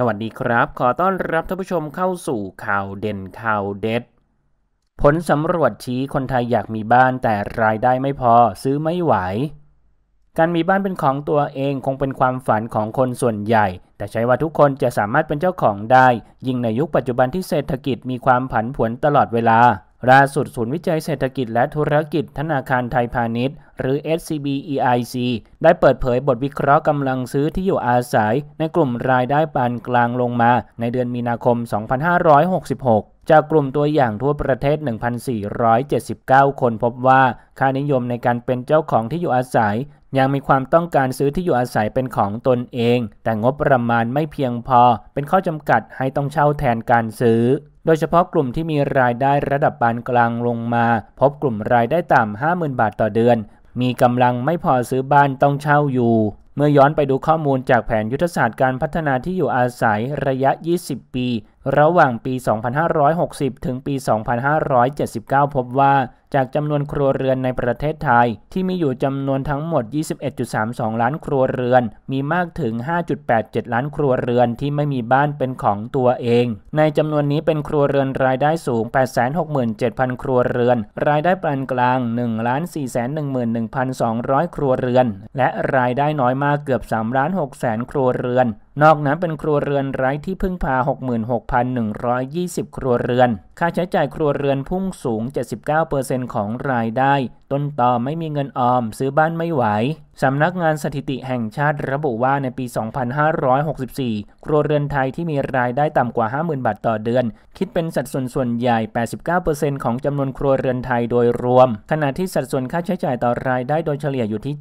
สวัสดีครับ ขอต้อนรับท่านผู้ชมเข้าสู่ข่าวเด่นข่าวเด็ด ผลสำรวจชี้คนไทยอยากมีบ้านแต่รายได้ไม่พอ ซื้อไม่ไหว การมีบ้านเป็นของตัวเองคงเป็นความฝันของคนส่วนใหญ่ แต่ใช่ว่าทุกคนจะสามารถเป็นเจ้าของได้ ยิ่งในยุคปัจจุบันที่เศรษฐกิจมีความผันผวนตลอดเวลาล่าสุดศูนย์วิจัยเศรษฐกิจและธุรกิจธนาคารไทยพาณิชย์ หรือ SCB EIC ได้เปิดเผยบทวิเคราะห์กำลังซื้อที่อยู่อาศัย ในกลุ่มรายได้ปานกลางลงมาในเดือนมีนาคม 2566จากกลุ่มตัวอย่างทั่วประเทศ 1,479 คนพบว่าค่านิยมในการเป็นเจ้าของที่อยู่อาศัย ยังมีความต้องการซื้อที่อยู่อาศัยเป็นของตนเอง แต่งบประมาณไม่เพียงพอ เป็นข้อจำกัดให้ต้องเช่าแทนการซื้อ โดยเฉพาะกลุ่มที่มีรายได้ระดับปานกลางลงมา พบกลุ่มรายได้ต่ำ50,000 บาทต่อเดือน มีกำลังไม่พอซื้อบ้านต้องเช่าอยู่ เมื่อย้อนไปดูข้อมูลจากแผนยุทธศาสตร์การพัฒนาที่อยู่อาศัยระยะ 20 ปีระหว่างปี 2560 ถึงปี 2579 พบว่า จากจำนวนครัวเรือนในประเทศไทย ที่มีอยู่จำนวนทั้งหมด 21.32 ล้านครัวเรือน มีมากถึง 5.87 ล้านครัวเรือนที่ไม่มีบ้านเป็นของตัวเอง ในจำนวนนี้เป็นครัวเรือนรายได้สูง 867,000 ครัวเรือน รายได้ปานกลาง 1 4 1 1 2 0 0 ครัวเรือน และรายได้น้อยมากเกือบ 3 6 0 0 0 0 ครัวเรือนนอกนั้นเป็นครัวเรือนไร้ที่พึ่งพา 66,120 ครัวเรือน ค่าใช้จ่ายครัวเรือนพุ่งสูง 79%ของรายได้ ต้นต่อไม่มีเงินออม ซื้อบ้านไม่ไหวสำนักงานสถิติแห่งชาติระบุว่าในปี 2564 ครัวเรือนไทยที่มีรายได้ต่ำกว่า 50,000 บาทต่อเดือน คิดเป็นสัดส่วนส่วนใหญ่ 89%ของจำนวนครัวเรือนไทยโดยรวม ขณะที่สัดส่วนค่าใช้จ่ายต่อรายได้โดยเฉลี่ยอยู่ที่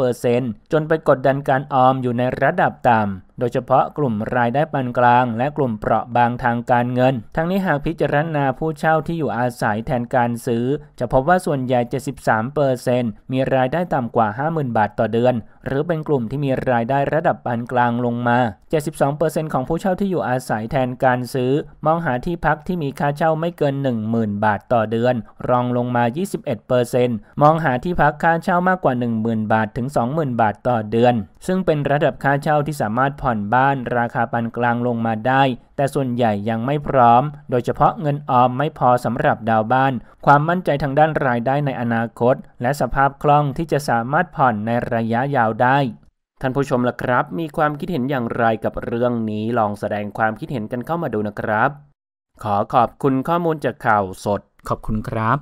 79%จนไปกดดันการออมอยู่ในระดับต่ำ โดยเฉพาะกลุ่มรายได้ปานกลางและกลุ่มเปราะบางทางการเงิน ทั้งนี้หากพิจารณาผู้เช่าที่อยู่อาศัยแทนการซื้อ จะพบว่าส่วนใหญ่ 73%มีรายได้ต่ำกว่า 50,000บาทาทต่อเดือน หรือเป็นกลุ่มที่มีรายได้ระดับปานกลางลงมา 72%ของผู้เช่าที่อยู่อาศัยแทนการซื้อ มองหาที่พักที่มีค่าเช่าไม่เกิน 10,000 บาทต่อเดือน รองลงมา 21%มองหาที่พักค่าเช่ามากกว่า 10,000 บาทถึง 20,000 บาทต่อเดือนซึ่งเป็นระดับค่าเช่าที่สามารถผ่อนบ้านราคาปานกลางลงมาได้ แต่ส่วนใหญ่ยังไม่พร้อม โดยเฉพาะเงินออมไม่พอสำหรับดาวบ้าน ความมั่นใจทางด้านรายได้ในอนาคต และสภาพคล่องที่จะสามารถผ่อนในระยะยาวได้ ท่านผู้ชมล่ะครับ มีความคิดเห็นอย่างไรกับเรื่องนี้ลองแสดงความคิดเห็นกันเข้ามาดูนะครับ ขอขอบคุณข้อมูลจากข่าวสด ขอบคุณครับ